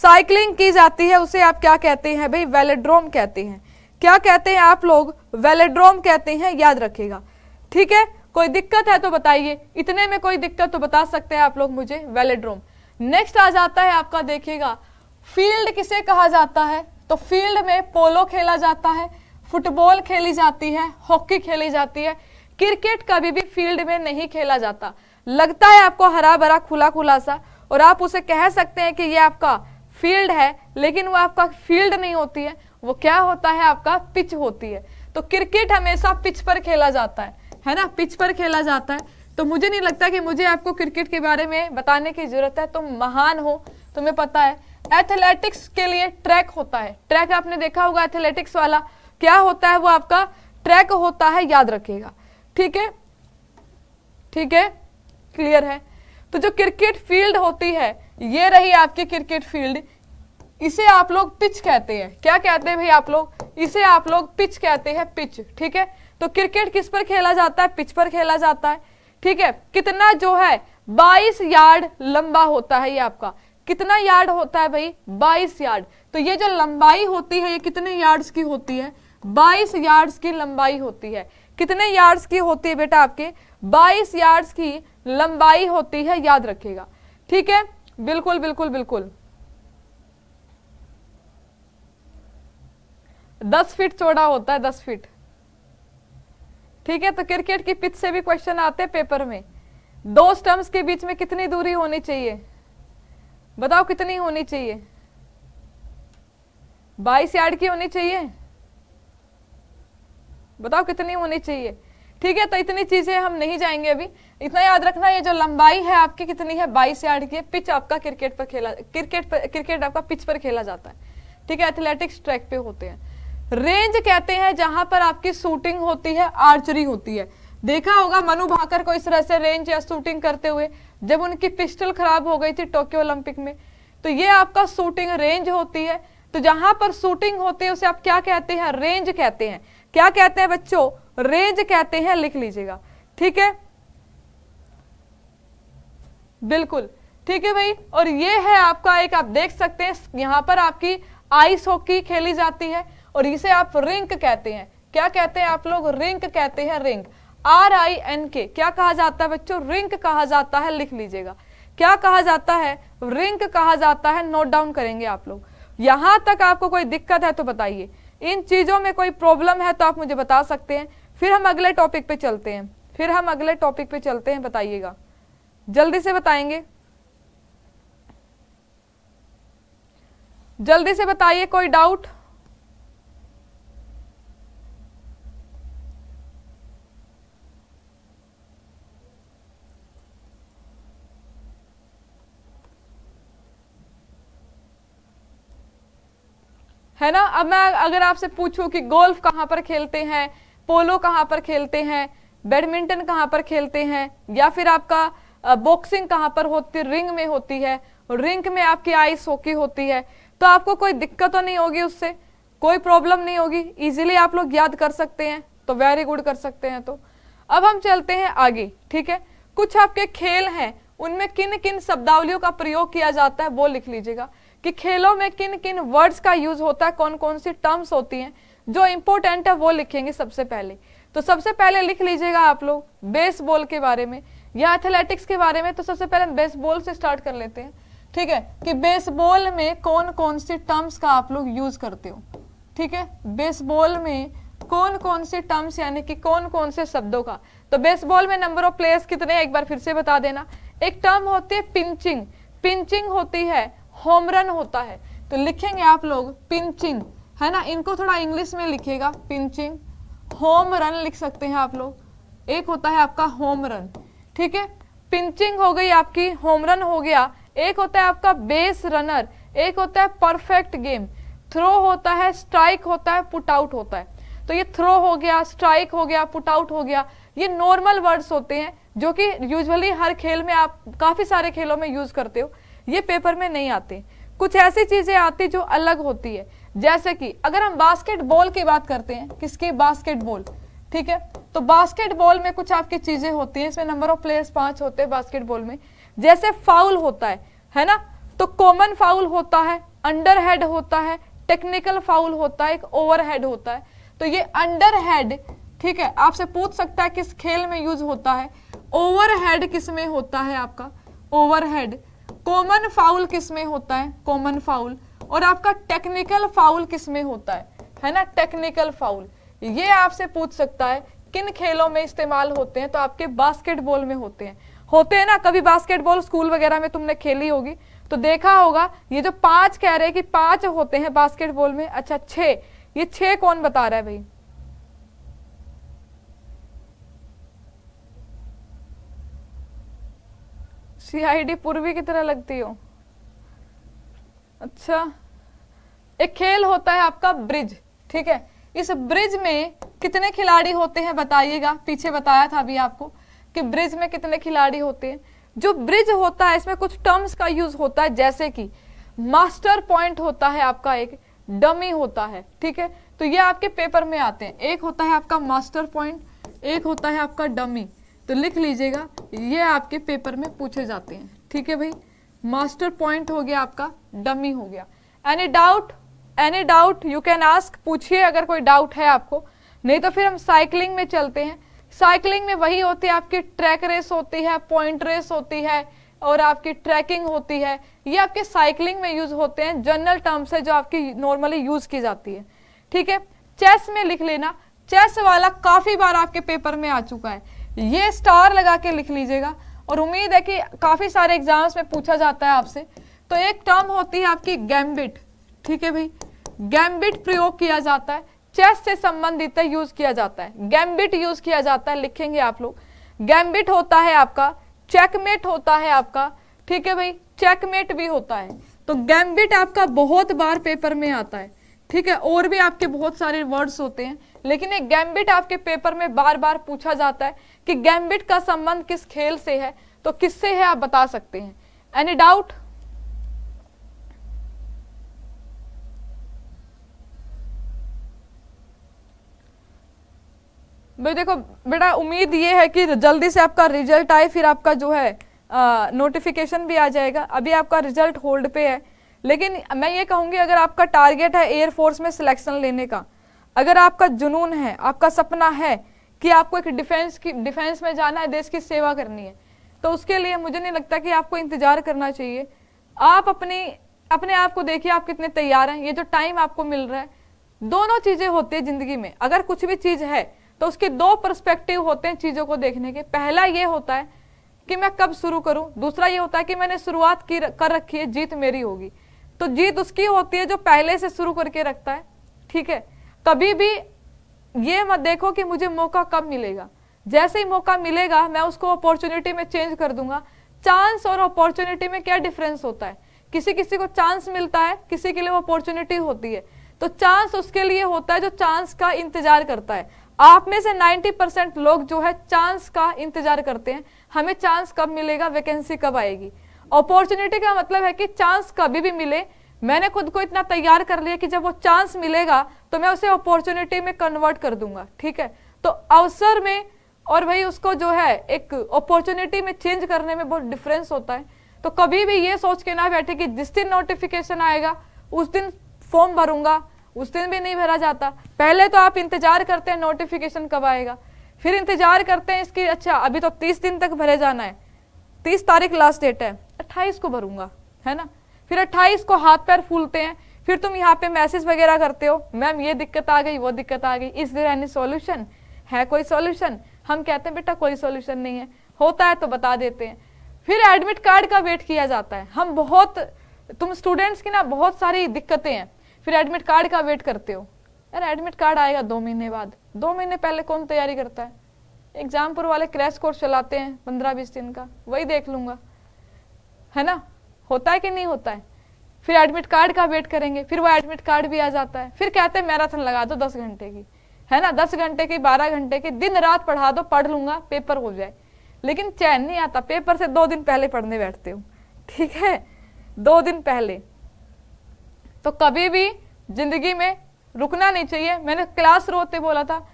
साइकिलिंग की जाती है उसे आप क्या कहते हैं भाई वेलेड्रोम कहते हैं क्या कहते हैं आप लोग वेलेड्रोम कहते हैं याद रखेगा ठीक है कोई दिक्कत है तो बताइए इतने में कोई दिक्कत तो बता सकते हैं आप लोग मुझे वेलेड्रोम नेक्स्ट आ जाता है आपका देखिएगा फील्ड किसे कहा जाता है तो फील्ड में पोलो खेला जाता है फुटबॉल खेली जाती है हॉकी खेली जाती है क्रिकेट कभी भी फील्ड में नहीं खेला जाता लगता है आपको हरा भरा खुला खुला सा और आप उसे कह सकते हैं कि ये आपका फील्ड है लेकिन वो आपका फील्ड नहीं होती है वो क्या होता है आपका पिच होती है तो क्रिकेट हमेशा पिच पर खेला जाता है है ना पिच पर खेला जाता है तो मुझे नहीं लगता कि मुझे आपको क्रिकेट के बारे में बताने की जरूरत है तुम महान हो तुम्हें पता है एथलेटिक्स के लिए ट्रैक होता है ट्रैक आपने देखा होगा एथलेटिक्स वाला क्या होता है वो आपका ट्रैक होता है याद रखिएगा ठीक है ठीक है क्लियर है तो जो क्रिकेट फील्ड होती है ये रही आपकी क्रिकेट फील्ड इसे आप लोग पिच कहते हैं क्या कहते हैं भाई आप लोग इसे आप लोग पिच कहते हैं पिच ठीक है तो क्रिकेट किस पर खेला जाता है पिच पर खेला जाता है ठीक है कितना जो है 22 यार्ड लंबा होता है ये आपका कितना यार्ड होता है भाई 22 यार्ड तो ये जो लंबाई होती है ये कितने यार्ड्स की होती है 22 यार्ड्स की लंबाई होती है कितने यार्ड्स की होती है बेटा आपके 22 यार्ड्स की लंबाई होती है याद रखिएगा ठीक है बिल्कुल बिल्कुल बिल्कुल दस फीट चौड़ा होता है दस फीट ठीक है तो क्रिकेट की पिच से भी क्वेश्चन आते हैं पेपर में दो स्टम्स के बीच में कितनी दूरी होनी चाहिए बताओ कितनी होनी चाहिए बाईस यार्ड की होनी चाहिए बताओ कितनी होनी चाहिए ठीक है तो इतनी चीजें हम नहीं जाएंगे अभी इतना याद रखना ये जो लंबाई है आपकी कितनी है बाईस यार्ड की पिच आपका क्रिकेट पर खेला क्रिकेट पर क्रिकेट आपका पिच पर खेला जाता है ठीक है एथलेटिक्स ट्रैक पे होते हैं रेंज कहते हैं जहां पर आपकी शूटिंग होती है आर्चरी होती है देखा होगा मनु भाकर को इस तरह से रेंज या शूटिंग करते हुए जब उनकी पिस्टल खराब हो गई थी टोक्यो ओलंपिक में तो ये आपका शूटिंग रेंज होती है तो जहां पर शूटिंग होती है उसे आप क्या कहते हैं रेंज कहते हैं क्या कहते हैं बच्चों रेंज कहते हैं लिख लीजिएगा ठीक है बिल्कुल ठीक है भाई और ये है आपका एक आप देख सकते हैं यहां पर आपकी आइस हॉकी खेली जाती है और इसे आप रिंक कहते हैं क्या कहते हैं आप लोग रिंक कहते हैं रिंक आर आई एन के क्या कहा जाता है बच्चों रिंक कहा जाता है लिख लीजिएगा क्या कहा जाता है रिंक कहा जाता है नोट डाउन करेंगे आप लोग यहां तक आपको कोई दिक्कत है तो बताइए इन चीजों में कोई प्रॉब्लम है तो आप मुझे बता सकते हैं फिर हम अगले टॉपिक पे चलते हैं फिर हम अगले टॉपिक पे चलते हैं बताइएगा जल्दी से बताएंगे जल्दी से बताइए कोई डाउट है ना अब मैं अगर आपसे पूछूं कि गोल्फ कहाँ पर खेलते हैं पोलो कहाँ पर खेलते हैं बैडमिंटन कहाँ पर खेलते हैं या फिर आपका बॉक्सिंग कहाँ पर होती रिंग में होती है रिंग में आपकी आइस हॉकी होती है तो आपको कोई दिक्कत तो नहीं होगी उससे कोई प्रॉब्लम नहीं होगी इजीली आप लोग याद कर सकते हैं तो वेरी गुड कर सकते हैं तो अब हम चलते हैं आगे ठीक है कुछ आपके खेल हैं उनमें किन किन शब्दावलियों का प्रयोग किया जाता है वो लिख लीजिएगा कि खेलों में किन किन वर्ड्स का यूज होता है कौन कौन सी टर्म्स होती हैं जो इंपॉर्टेंट है वो लिखेंगे सबसे पहले तो सबसे पहले लिख लीजिएगा आप लोग बेसबॉल के बारे में या एथलेटिक्स के बारे में तो सबसे पहले हम बेसबॉल से स्टार्ट कर लेते हैं ठीक है कि बेसबॉल में कौन कौन से टर्म्स का आप लोग यूज करते हो ठीक है बेसबॉल में कौन कौन से टर्म्स यानी कि कौन कौन से शब्दों का तो बेसबॉल में नंबर ऑफ प्लेयर्स कितने एक बार फिर से बता देना एक टर्म होती है पिंचिंग पिंचिंग होती है होम रन होता है तो लिखेंगे आप लोग पिंचिंग है ना इनको थोड़ा इंग्लिश में लिखेगा पिंचिंग होम रन लिख सकते हैं आप लोग एक होता है आपका होम रन ठीक है पिंचिंग हो गई आपकी होम रन हो गया एक होता है आपका बेस रनर एक होता है परफेक्ट गेम थ्रो होता है स्ट्राइक होता है पुट आउट होता है तो ये थ्रो हो गया स्ट्राइक हो गया पुट आउट हो गया ये नॉर्मल वर्ड्स होते हैं जो कि यूजुअली हर खेल में आप काफ़ी सारे खेलों में यूज़ करते हो ये पेपर में नहीं आते कुछ ऐसी चीजें आती जो अलग होती है जैसे कि अगर हम बास्केटबॉल की बात करते हैं किसकी बास्केटबॉल ठीक है तो बास्केटबॉल में कुछ आपकी चीजें होती हैं इसमें नंबर ऑफ प्लेयर्स पांच होते हैं बास्केटबॉल में जैसे फाउल होता है है ना तो कॉमन फाउल होता है अंडर हेड होता है टेक्निकल फाउल होता है एक ओवर हेड होता है तो ये अंडर हेड ठीक है आपसे पूछ सकता है किस खेल में यूज होता है ओवर हेड किस में होता है आपका ओवर हेड कॉमन फाउल किस में होता है कॉमन फाउल और आपका टेक्निकल फाउल किस में होता है है ना टेक्निकल फाउल ये आपसे पूछ सकता है किन खेलों में इस्तेमाल होते हैं तो आपके बास्केटबॉल में होते हैं होते हैं ना कभी बास्केटबॉल स्कूल वगैरह में तुमने खेली होगी तो देखा होगा ये जो पांच कह रहे हैं कि पांच होते हैं बास्केटबॉल में अच्छा छे ये छे कौन बता रहा है भाई सीआईडी पूर्वी की तरह लगती हो अच्छा एक खेल होता है आपका ब्रिज ठीक है इस ब्रिज में कितने खिलाड़ी होते हैं बताइएगा पीछे बताया था अभी आपको कि ब्रिज में कितने खिलाड़ी होते हैं जो ब्रिज होता है इसमें कुछ टर्म्स का यूज होता है जैसे कि मास्टर पॉइंट होता है आपका एक डमी होता है ठीक है तो ये आपके पेपर में आते हैं एक होता है आपका मास्टर पॉइंट एक होता है आपका डमी तो लिख लीजिएगा ये आपके पेपर में पूछे जाते हैं ठीक है भाई मास्टर पॉइंट हो गया आपका डमी हो गया any doubt any doubt you can ask पूछिए अगर कोई डाउट है आपको नहीं तो फिर हम साइकिलिंग में चलते हैं साइकिलिंग में वही होती है आपकी ट्रैक रेस होती है पॉइंट रेस होती है और आपकी ट्रैकिंग होती है ये आपके साइकिलिंग में यूज होते हैं जनरल टर्म्स है जो आपकी नॉर्मली यूज की जाती है ठीक है चेस में लिख लेना चेस वाला काफी बार आपके पेपर में आ चुका है ये स्टार लगा के लिख लीजिएगा और उम्मीद है कि काफ़ी सारे एग्जाम्स में पूछा जाता है आपसे तो एक टर्म होती है आपकी गैम्बिट ठीक है भाई गैम्बिट प्रयोग किया जाता है चेस से संबंधित यूज किया जाता है गैम्बिट यूज किया जाता है लिखेंगे आप लोग गैम्बिट होता है आपका चेकमेट होता है आपका ठीक है भाई चेकमेट भी होता है तो गैम्बिट आपका बहुत बार पेपर में आता है ठीक है और भी आपके बहुत सारे वर्ड्स होते हैं लेकिन एक गैम्बिट आपके पेपर में बार बार पूछा जाता है कि गैम्बिट का संबंध किस खेल से है तो किससे है आप बता सकते हैं एनी डाउट भाई देखो बेटा उम्मीद ये है कि जल्दी से आपका रिजल्ट आए फिर आपका जो है आ, नोटिफिकेशन भी आ जाएगा अभी आपका रिजल्ट होल्ड पे है लेकिन मैं ये कहूँगी अगर आपका टारगेट है एयरफोर्स में सिलेक्शन लेने का अगर आपका जुनून है आपका सपना है कि आपको एक डिफेंस की डिफेंस में जाना है देश की सेवा करनी है तो उसके लिए मुझे नहीं लगता कि आपको इंतज़ार करना चाहिए आप अपनी अपने आप को देखिए आप कितने तैयार हैं ये जो टाइम आपको मिल रहा है दोनों चीज़ें होती है ज़िंदगी में अगर कुछ भी चीज़ है तो उसके दो परस्पेक्टिव होते हैं चीज़ों को देखने के पहला ये होता है कि मैं कब शुरू करूं दूसरा ये होता है कि मैंने शुरुआत की कर रखी है जीत मेरी होगी तो जीत उसकी होती है जो पहले से शुरू करके रखता है ठीक है कभी भी ये मत देखो कि मुझे मौका कब मिलेगा जैसे ही मौका मिलेगा मैं उसको अपॉर्चुनिटी में चेंज कर दूंगा चांस और अपॉर्चुनिटी में क्या डिफरेंस होता है किसी किसी को चांस मिलता है किसी के लिए वो अपॉर्चुनिटी होती है तो चांस उसके लिए होता है जो चांस का इंतजार करता है आप में से 90 परसेंट लोग जो है चांस का इंतजार करते हैं हमें चांस कब मिलेगा वैकेंसी कब आएगी अपॉर्चुनिटी का मतलब है कि चांस कभी भी मिले मैंने खुद को इतना तैयार कर लिया कि जब वो चांस मिलेगा तो मैं उसे अपॉर्चुनिटी में कन्वर्ट कर दूंगा ठीक है तो अवसर में और भाई उसको जो है एक अपॉर्चुनिटी में चेंज करने में बहुत डिफरेंस होता है तो कभी भी ये सोच के ना बैठे कि जिस दिन नोटिफिकेशन आएगा उस दिन फॉर्म भरूंगा उस दिन भी नहीं भरा जाता पहले तो आप इंतजार करते हैं नोटिफिकेशन कब आएगा फिर इंतजार करते हैं इसकी अच्छा अभी तो तीस दिन तक भरे जाना है तीस तारीख लास्ट डेट है अट्ठाईस को भरूंगा है ना फिर अट्ठाईस को हाथ पैर फूलते हैं फिर तुम यहाँ पे मैसेज वगैरह करते हो मैम ये दिक्कत आ गई वो दिक्कत आ गई इस देर एनी सोल्यूशन है कोई सोल्यूशन हम कहते हैं बेटा कोई सोल्यूशन नहीं है होता है तो बता देते हैं फिर एडमिट कार्ड का वेट किया जाता है हम बहुत तुम स्टूडेंट्स की ना बहुत सारी दिक्कतें हैं फिर एडमिट कार्ड का वेट करते हो यार एडमिट कार्ड आएगा दो महीने बाद दो महीने पहले कौन तैयारी करता है एग्जामपुर वाले क्रैश कोर्स चलाते हैं पंद्रह बीस दिन का वही देख लूँगा है ना होता है कि नहीं होता है फिर एडमिट कार्ड का वेट करेंगे फिर वो एडमिट कार्ड भी आ जाता है फिर कहते हैं मैराथन लगा दो दस घंटे की है ना दस घंटे की बारह घंटे की दिन रात पढ़ा दो पढ़ लूंगा पेपर हो जाए लेकिन चैन नहीं आता पेपर से दो दिन पहले पढ़ने बैठते हो ठीक है दो दिन पहले तो कभी भी जिंदगी में रुकना नहीं चाहिए मैंने क्लास रोते बोला था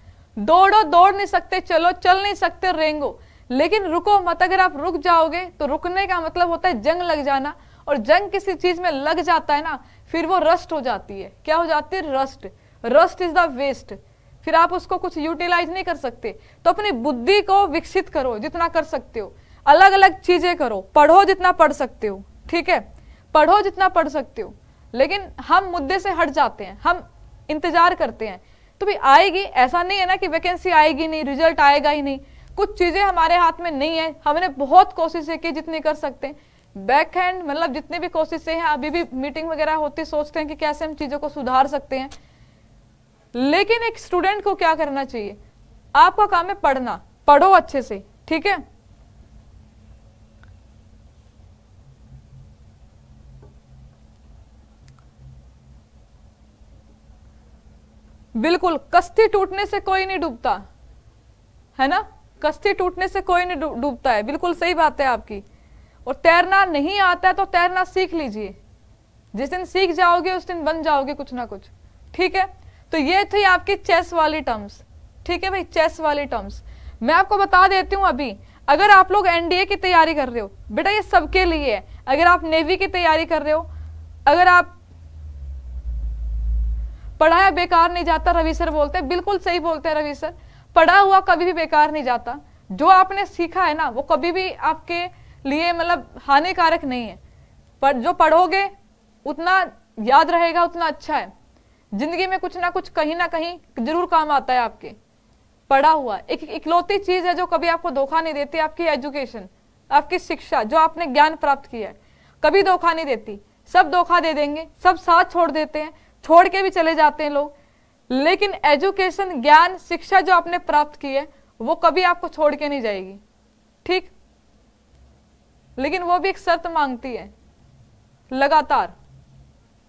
दौड़ो दौड़ नहीं सकते चलो चल नहीं सकते रेंगो लेकिन रुको मत अगर आप रुक जाओगे तो रुकने का मतलब होता है जंग लग जाना और जंग किसी चीज में लग जाता है ना फिर वो रस्ट हो जाती है क्या हो जाती है rust rust is the waste फिर आप उसको कुछ यूटिलाइज नहीं कर सकते तो अपनी बुद्धि को विकसित करो जितना कर सकते हो अलग अलग चीजें करो पढ़ो जितना पढ़ सकते हो ठीक है पढ़ो जितना पढ़ सकते हो लेकिन हम मुद्दे से हट जाते हैं हम इंतजार करते हैं तो भी आएगी ऐसा नहीं है ना कि वैकेंसी आएगी नहीं रिजल्ट आएगा ही नहीं कुछ चीज़ें हमारे हाथ में नहीं है हमने बहुत कोशिशें की जितनी कर सकते हैं बैक हैंड मतलब जितनी भी कोशिशें हैं अभी भी मीटिंग वगैरह होती सोचते हैं कि कैसे हम चीज़ों को सुधार सकते हैं लेकिन एक स्टूडेंट को क्या करना चाहिए आपका काम है पढ़ना पढ़ो अच्छे से ठीक है बिल्कुल कश्ती टूटने से कोई नहीं डूबता है ना कश्ती टूटने से कोई नहीं डूबता है बिल्कुल सही बात है आपकी और तैरना नहीं आता है तो तैरना सीख लीजिए जिस दिन सीख जाओगे उस दिन बन जाओगे कुछ ना कुछ ठीक है तो ये थी आपकी चेस वाली टर्म्स ठीक है भाई चेस वाली टर्म्स मैं आपको बता देती हूँ अभी अगर आप लोग एनडीए की तैयारी कर रहे हो बेटा ये सबके लिए है अगर आप नेवी की तैयारी कर रहे हो अगर आप पढ़ाया बेकार नहीं जाता रवि सर बोलते हैं बिल्कुल सही बोलते हैं रवि सर पढ़ा हुआ कभी भी बेकार नहीं जाता जो आपने सीखा है ना वो कभी भी आपके लिए मतलब हानिकारक नहीं है पर जो पढ़ोगे उतना याद रहेगा उतना अच्छा है जिंदगी में कुछ ना कुछ कहीं ना कहीं जरूर काम आता है आपके पढ़ा हुआ एक इकलौती चीज है जो कभी आपको धोखा नहीं देती आपकी एजुकेशन आपकी शिक्षा जो आपने ज्ञान प्राप्त किया है कभी धोखा नहीं देती सब धोखा दे देंगे सब साथ छोड़ देते हैं छोड़ के भी चले जाते हैं लोग लेकिन एजुकेशन ज्ञान शिक्षा जो आपने प्राप्त की है वो कभी आपको छोड़ के नहीं जाएगी ठीक लेकिन वो भी एक शर्त मांगती है लगातार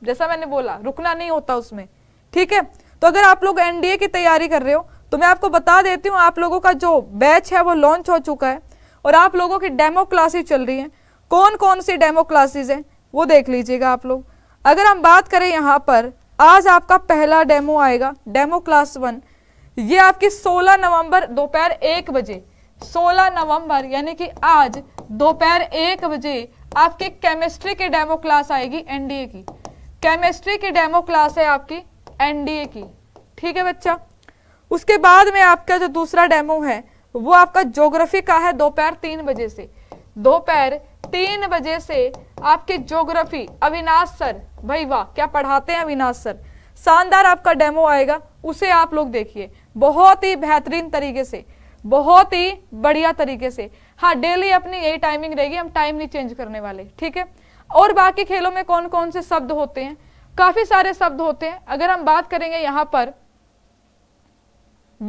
जैसा मैंने बोला रुकना नहीं होता उसमें ठीक है तो अगर आप लोग एनडीए की तैयारी कर रहे हो तो मैं आपको बता देती हूँ आप लोगों का जो बैच है वो लॉन्च हो चुका है और आप लोगों की डेमो क्लासेस चल रही हैं कौन कौन सी डेमो क्लासेस हैं वो देख लीजिएगा आप लोग अगर हम बात करें यहाँ पर आज आपका पहला डेमो आएगा डेमो क्लास वन ये आपकी 16 नवंबर दोपहर एक बजे 16 नवंबर यानी कि आज दोपहर एक बजे आपके केमिस्ट्री की डेमो क्लास आएगी एनडीए की केमिस्ट्री की डेमो क्लास है आपकी एनडीए की ठीक है बच्चा उसके बाद में आपका जो दूसरा डेमो है वो आपका ज्योग्राफी का है दोपहर तीन बजे से दोपहर तीन बजे से आपके ज्योग्राफी अविनाश सर भाई वाह क्या पढ़ाते हैं अविनाश सर शानदार आपका डेमो आएगा उसे आप लोग देखिए बहुत ही बेहतरीन तरीके से बहुत ही बढ़िया तरीके से हाँ डेली अपनी यही टाइमिंग रहेगी हम टाइम नहीं चेंज करने वाले ठीक है और बाकी खेलों में कौन कौन से शब्द होते हैं काफी सारे शब्द होते हैं अगर हम बात करेंगे यहां पर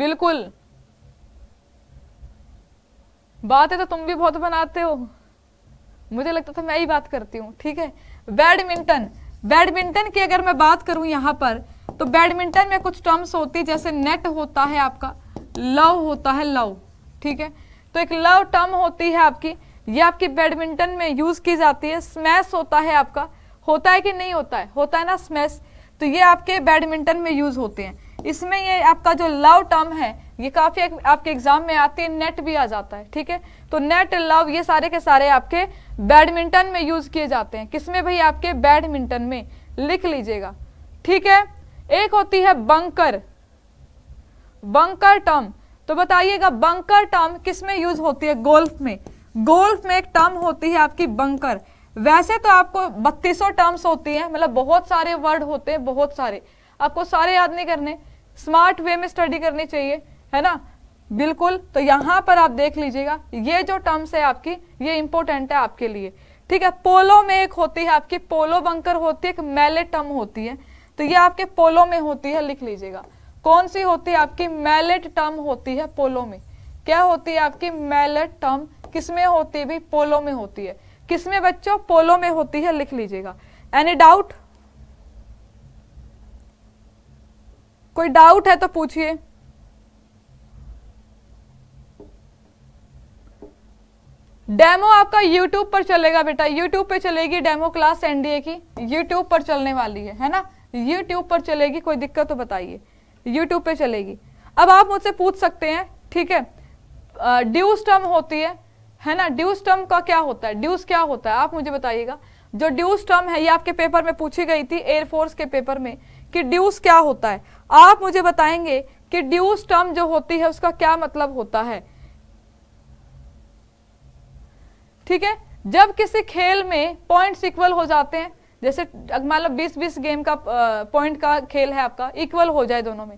बिल्कुल बात है तो तुम भी बहुत बनाते हो मुझे लगता था मैं ही बात करती हूँ ठीक है बैडमिंटन बैडमिंटन की अगर मैं बात करूँ यहाँ पर तो बैडमिंटन में कुछ टर्म्स होती है जैसे नेट होता है आपका लव होता है लव ठीक है तो एक लव टर्म होती है आपकी ये आपकी बैडमिंटन में यूज़ की जाती है स्मैश होता है आपका होता है कि नहीं होता है होता है ना स्मैश तो ये आपके बैडमिंटन में यूज़ होते हैं इसमें ये आपका जो लव टर्म है ये काफ़ी आपके एग्जाम में आती है नेट भी आ जाता है ठीक है तो नेट लव ये सारे के सारे आपके बैडमिंटन में यूज किए जाते हैं किसमें भाई आपके बैडमिंटन में लिख लीजिएगा ठीक है एक होती है बंकर बंकर टर्म तो बताइएगा बंकर टर्म किसमें यूज होती है गोल्फ में गोल्फ में एक टर्म होती है आपकी बंकर वैसे तो आपको बत्तीसों टर्म्स होती हैं मतलब बहुत सारे वर्ड होते हैं बहुत सारे आपको सारे याद नहीं करने स्मार्ट वे में स्टडी करनी चाहिए है ना बिल्कुल तो यहाँ पर आप देख लीजिएगा ये जो टर्म्स है आपकी ये इंपॉर्टेंट है आपके लिए ठीक है पोलो में एक होती है आपकी पोलो बंकर होती है एक मैले टर्म होती है तो ये आपके पोलो में होती है लिख लीजिएगा कौन सी होती है आपकी मैलेट टर्म होती है पोलो में क्या होती है आपकी मैलेट टर्म किसमें होती है भाई पोलो में होती है किसमें बच्चों पोलो में होती है लिख लीजिएगा एनी डाउट कोई डाउट है तो पूछिए डेमो आपका यूट्यूब पर चलेगा बेटा यूट्यूब पे चलेगी डेमो क्लास एनडीए की यूट्यूब पर चलने वाली है है ना यूट्यूब पर चलेगी कोई दिक्कत तो बताइए यूट्यूब पे चलेगी अब आप मुझसे पूछ सकते हैं ठीक है ड्यूस टर्म होती है है ना ड्यूस टर्म का क्या होता है ड्यूस क्या होता है आप मुझे बताइएगा जो ड्यूस टर्म है ये आपके पेपर में पूछी गई थी एयरफोर्स के पेपर में कि ड्यूस क्या होता है आप मुझे बताएंगे कि ड्यूस टर्म जो होती है उसका क्या मतलब होता है ठीक है जब किसी खेल में पॉइंट्स इक्वल हो जाते हैं जैसे मान लो बीस बीस गेम का पॉइंट का खेल है आपका इक्वल हो जाए दोनों में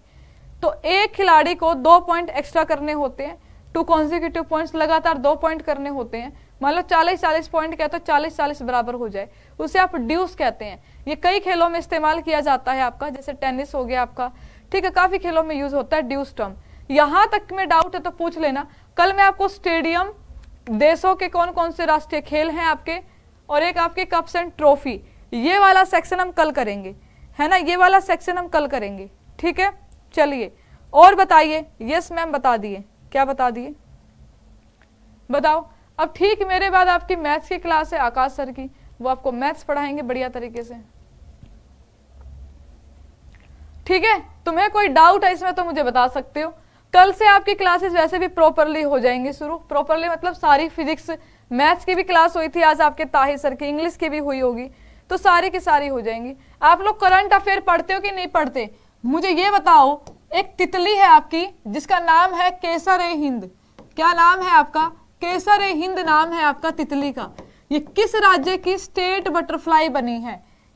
तो एक खिलाड़ी को दो पॉइंट एक्स्ट्रा करने होते हैं टू कॉन्जिक्यूटिव पॉइंट्स लगातार दो पॉइंट करने होते हैं मान लो चालीस चालीस पॉइंट कहते हो तो चालीस चालीस बराबर हो जाए उसे आप ड्यूस कहते हैं ये कई खेलों में इस्तेमाल किया जाता है आपका जैसे टेनिस हो गया आपका ठीक है काफी खेलों में यूज होता है ड्यूस टर्म यहां तक में डाउट है तो पूछ लेना कल मैं आपको स्टेडियम देशों के कौन कौन से राष्ट्रीय खेल हैं आपके और एक आपके कप्स एंड ट्रॉफी ये वाला सेक्शन हम कल करेंगे है ना ये वाला सेक्शन हम कल करेंगे ठीक है चलिए और बताइए यस मैम बता दिए क्या बता दिए बताओ अब ठीक मेरे बाद आपकी मैथ्स की क्लास है आकाश सर की वो आपको मैथ्स पढ़ाएंगे बढ़िया तरीके से ठीक है तुम्हें कोई डाउट है इसमें तो मुझे बता सकते हो कल से आपकी क्लासेस वैसे भी प्रॉपरली हो जाएंगी शुरू प्रॉपरली मतलब सारी फिजिक्स मैथ्स की भी क्लास हुई थी आज आपके ताहिर सर की इंग्लिश की भी हुई होगी तो सारी की सारी हो जाएंगी आप लोग करंट अफेयर पढ़ते हो कि नहीं पढ़ते मुझे ये बताओ एक तितली है आपकी जिसका नाम है केसर ए हिंद क्या नाम है आपका केसर ए हिंद नाम है आपका तितली का ये किस राज्य की स्टेट बटरफ्लाई बनी है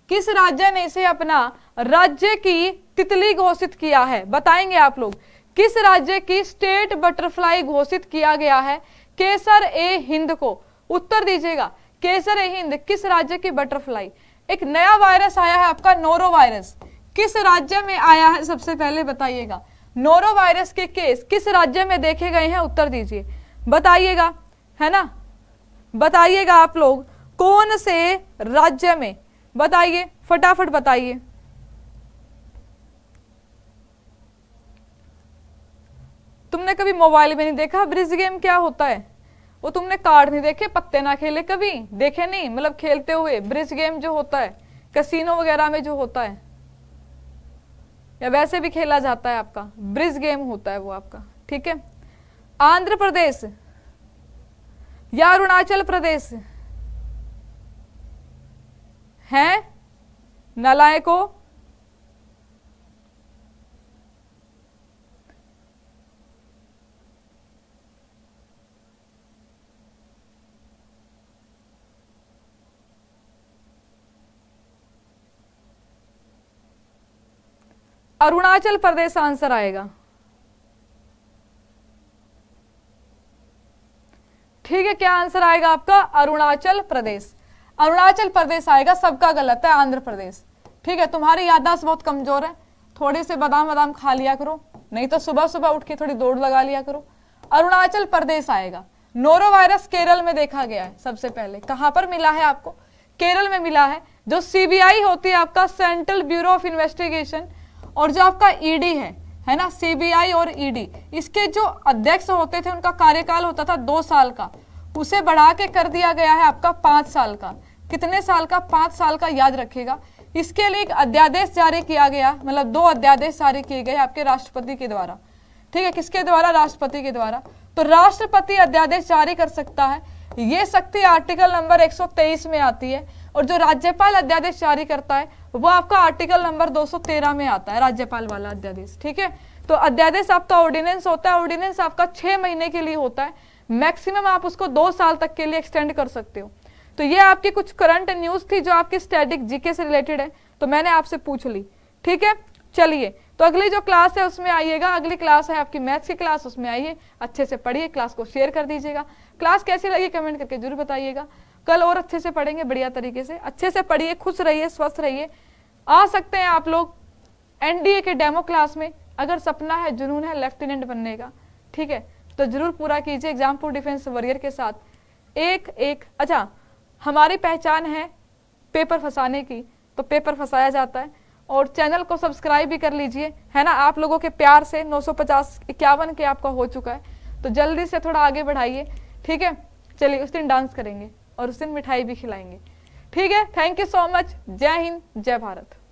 किस राज्य ने इसे अपना राज्य की तितली घोषित किया है बताएंगे आप लोग किस राज्य की स्टेट बटरफ्लाई घोषित किया गया है केसर ए हिंद को उत्तर दीजिएगा केसर ए हिंद किस राज्य की बटरफ्लाई एक नया वायरस आया है आपका नोरो वायरस किस राज्य में आया है सबसे पहले बताइएगा नोरो वायरस के केस किस राज्य में देखे गए हैं उत्तर दीजिए बताइएगा है ना बताइएगा आप लोग कौन से राज्य में बताइए फटाफट बताइए तुमने कभी मोबाइल में नहीं देखा ब्रिज गेम क्या होता है वो तुमने कार्ड नहीं देखे पत्ते ना खेले कभी देखे नहीं मतलब खेलते हुए ब्रिज गेम जो होता है कसिनो वगैरह में जो होता है या वैसे भी खेला जाता है आपका ब्रिज गेम होता है वो आपका ठीक है आंध्र प्रदेश या अरुणाचल प्रदेश हैं नलायकों अरुणाचल प्रदेश आंसर आएगा ठीक है क्या आंसर आएगा आपका अरुणाचल प्रदेश अरुणाचल प्रदेश आएगा सबका गलत है आंध्र प्रदेश ठीक है तुम्हारी याददाश्त बहुत कमजोर है थोड़े से बादाम बादाम खा लिया करो नहीं तो सुबह सुबह उठ के थोड़ी दौड़ लगा लिया करो अरुणाचल प्रदेश आएगा नोरो वायरस केरल में देखा गया है सबसे पहले कहां पर मिला है आपको केरल में मिला है जो सीबीआई होती है आपका सेंट्रल ब्यूरो ऑफ इन्वेस्टिगेशन और जो आपका ईडी e है है ना सीबीआई और ईडी e इसके जो अध्यक्ष होते थे उनका कार्यकाल होता था दो साल का उसे बढ़ा के कर दिया गया है आपका पांच साल का कितने साल का पांच साल का याद रखेगा इसके लिए एक अध्यादेश जारी किया गया मतलब दो अध्यादेश जारी किए गए आपके राष्ट्रपति के द्वारा ठीक है किसके द्वारा राष्ट्रपति के द्वारा तो राष्ट्रपति अध्यादेश जारी कर सकता है ये शक्ति आर्टिकल नंबर 123 में आती है और जो राज्यपाल अध्यादेश जारी करता है वो आपका आर्टिकल नंबर 213 में आता है राज्यपाल वाला अध्यादेश ठीक है तो अध्यादेश आपका ऑर्डिनेंस होता है ऑर्डिनेंस आपका छह महीने के लिए होता है मैक्सिमम आप उसको दो साल तक के लिए एक्सटेंड कर सकते हो तो ये आपकी कुछ करंट न्यूज थी जो आपकी स्टैटिक जीके से रिलेटेड है तो मैंने आपसे पूछ ली ठीक है चलिए तो अगली जो क्लास है उसमें आइएगा अगली क्लास है आपकी मैथ्स की क्लास उसमें आइए अच्छे से पढ़िए क्लास को शेयर कर दीजिएगा क्लास कैसी लगी कमेंट करके जरूर बताइएगा कल और अच्छे से पढ़ेंगे बढ़िया तरीके से अच्छे से पढ़िए खुश रहिए स्वस्थ रहिए आ सकते हैं आप लोग एनडीए के डेमो क्लास में अगर सपना है जुनून है लेफ्टिनेंट बनने का ठीक है तो जरूर पूरा कीजिए एग्जाम फॉर डिफेंस वॉरियर के साथ एक एक अच्छा हमारी पहचान है पेपर फंसाने की तो पेपर फंसाया जाता है और चैनल को सब्सक्राइब भी कर लीजिए है ना आप लोगों के प्यार से नौ सौ पचास इक्यावन के आपका हो चुका है तो जल्दी से थोड़ा आगे बढ़ाइए ठीक है चलिए उस दिन डांस करेंगे और उस दिन मिठाई भी खिलाएंगे ठीक है थैंक यू सो मच जय हिंद जय भारत